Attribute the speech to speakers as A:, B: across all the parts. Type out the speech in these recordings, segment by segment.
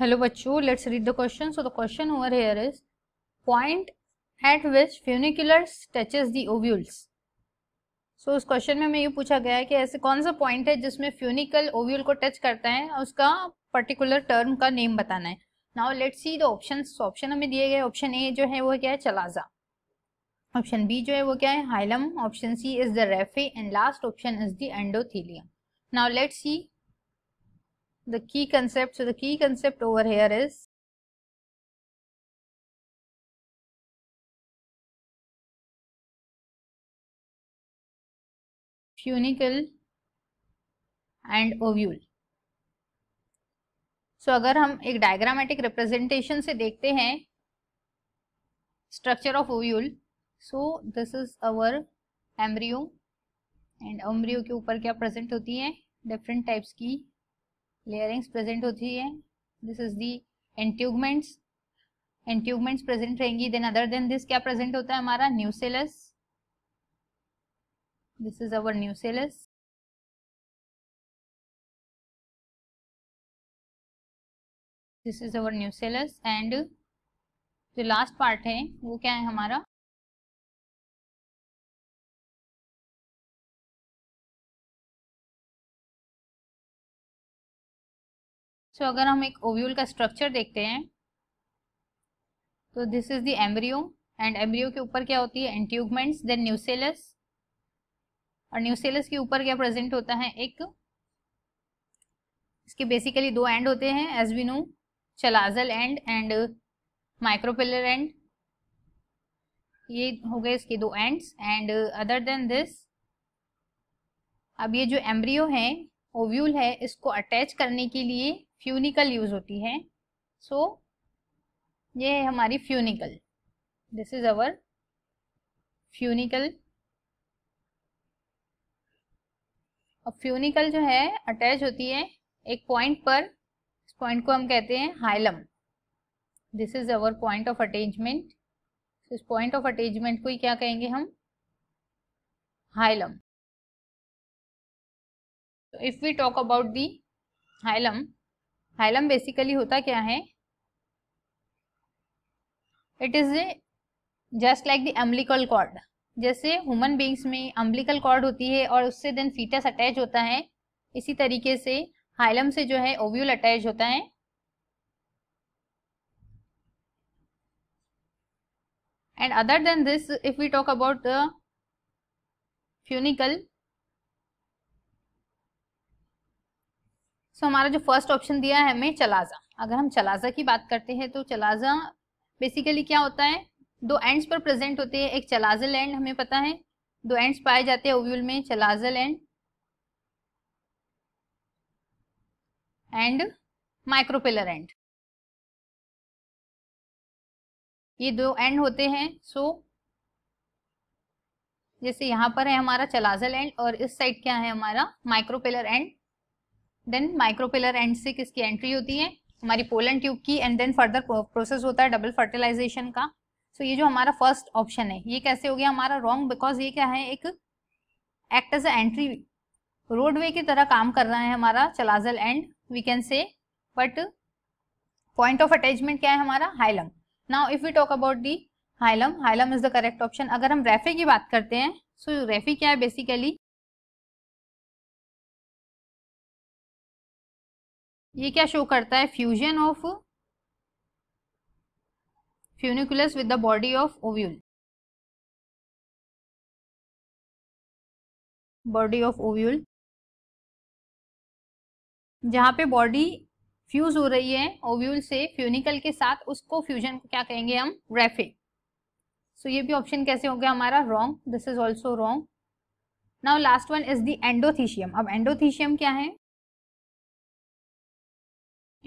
A: hello bachcho let's read the question so the question over here is point at which funicular touches the ovules so उस question में हमें ये पूछा गया है कि ऐसे कौन सा पॉइंट है जिसमें फ्यूनिकल ओव्यूल को टच करता है और उसका पर्टिकुलर टर्म का नेम बताना है now let's see the option option हमें दिए गए ऑप्शन ए जो है वो क्या है चलाजा ऑप्शन बी जो है वो क्या है hilum option C is the raphe and last option is the endothelium now let's see the key concept so the key concept over here is funicle and ovule so so, अगर हम एक diagrammatic representation से देखते हैं structure of ovule so this is our embryo and embryo के ऊपर क्या present होती है डिफरेंट टाइप्स की लेयरिंग्स प्रेजेंट होती है this is the integuments integuments present रहेंगी देन अदर देन दिस क्या प्रेजेंट होता है हमारा nucellus
B: this is our nucellus this is our nucellus and जो लास्ट पार्ट है वो क्या है हमारा
A: सो so, अगर हम एक ओव्यूल का स्ट्रक्चर देखते हैं तो this is the embryo and embryo के ऊपर क्या होती है एंट्यूगमेंट्स देन न्यूसेलस और न्यूसेलस के ऊपर क्या प्रेजेंट होता है एक इसके बेसिकली दो एंड होते हैं as we know chalazal end end micropylar end ये हो गए इसके दो ends and other than this अब ये जो एम्ब्रियो है ओव्यूल है इसको अटैच करने के लिए फ्यूनिकल यूज होती है सो so, ये है हमारी funicle this is our funicle अब फ्यूनिकल जो है अटैच होती है एक पॉइंट पर इस पॉइंट को हम कहते हैं hilum this is our point of attachment इस पॉइंट ऑफ अटैचमेंट को ही क्या कहेंगे हम
B: hilum if we talk about the
A: hilum hilum basically होता क्या है it is just like the umbilical cord जैसे ह्यूमन बींग्स में अम्बलिकल कॉर्ड होती है और उससे देन फीटस अटैच होता है इसी तरीके से हाइलम से जो है ओव्यूल अटैच होता है and other than this if we talk about funicle so so, हमारा जो फर्स्ट ऑप्शन दिया है हमें चलाजा अगर हम चलाजा की बात करते हैं तो चलाजा बेसिकली क्या होता है दो एंड्स पर प्रेजेंट होते हैं एक चलाजल एंड हमें पता है दो एंड्स पाए जाते हैं ओव्यूल में chalazal end
B: end micropylar end
A: ये दो एंड होते हैं सो जैसे यहाँ पर है हमारा चलाजल एंड और इस साइड क्या है हमारा micropylar end then micropylar end से किसकी एंट्री होती है हमारी पोलन ट्यूब की एंड देन फर्दर प्रोसेस होता है डबल फर्टिलाइजेशन का सो so, ये जो हमारा फर्स्ट ऑप्शन है ये कैसे हो गया हमारा रॉन्ग बिकॉज ये क्या है एक एक्ट एज एंट्री रोडवे की तरह काम कर रहा है हमारा chalazal end we can say but point of attachment क्या है हमारा hilum now if we talk about the hilum hilum is the correct option अगर हम रेफे की बात करते हैं सो so रेफी
B: क्या है बेसिकली ये क्या शो करता है fusion of funiculus with the body of ovule body of ovule जहां
A: पे बॉडी फ्यूज हो रही है ओव्यूल से फ्यूनिकल के साथ उसको फ्यूजन क्या कहेंगे हम रेफे सो so, ये भी ऑप्शन कैसे हो गया हमारा wrong this is also wrong now last one is the endothecium अब एंडोथीशियम क्या है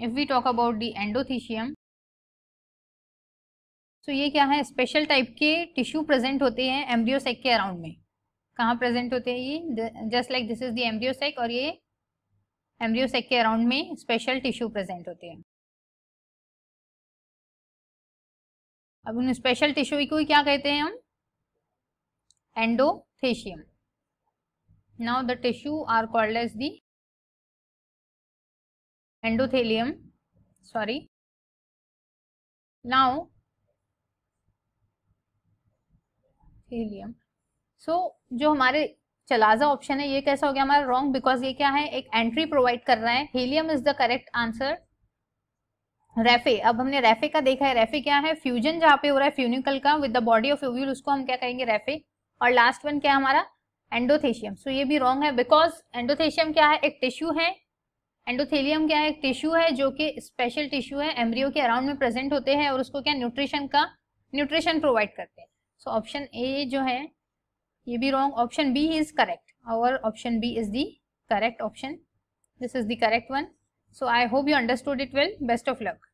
B: if we talk about the endothecium
A: so ये क्या है स्पेशल टाइप के टिश्यू प्रेजेंट होते हैं एम्ब्रियोसेक के अराउंड में कहाँ प्रेजेंट होते हैं ये just like this is the embryo sac और ये एम्ब्रियोसेक के अराउंड
B: में स्पेशल टिश्यू प्रेजेंट होते हैं
A: अब उन स्पेशल टिश्यू को क्या कहते हैं हम endothecium now the tissue are called as the
B: endothelium sorry now
A: helium so जो हमारे चलाजा ऑप्शन है ये कैसा हो गया हमारा रॉन्ग बिकॉज ये क्या है एक एंट्री प्रोवाइड कर रहा है hilum is the correct answer raphe अब हमने रेफे का देखा है रेफे क्या है फ्यूजन जहाँ पे हो रहा है फ्यूनिकल का with the body of ovule उसको हम क्या कहेंगे रेफे और लास्ट वन क्या हमारा एंडोथेशियम सो so, ये भी रॉन्ग है बिकॉज एंडोथेशियम क्या है एक टिश्यू है एंडोथेलियम क्या है एक टिश्यू है जो कि स्पेशल टिश्यू है एम्ब्रियो के अराउंड में प्रेजेंट होते हैं और उसको क्या न्यूट्रिशन का न्यूट्रिशन प्रोवाइड करते हैं सो ऑप्शन ए जो है ये भी wrong option B is correct और option B is the correct option this is the correct one so I hope you understood it well best of luck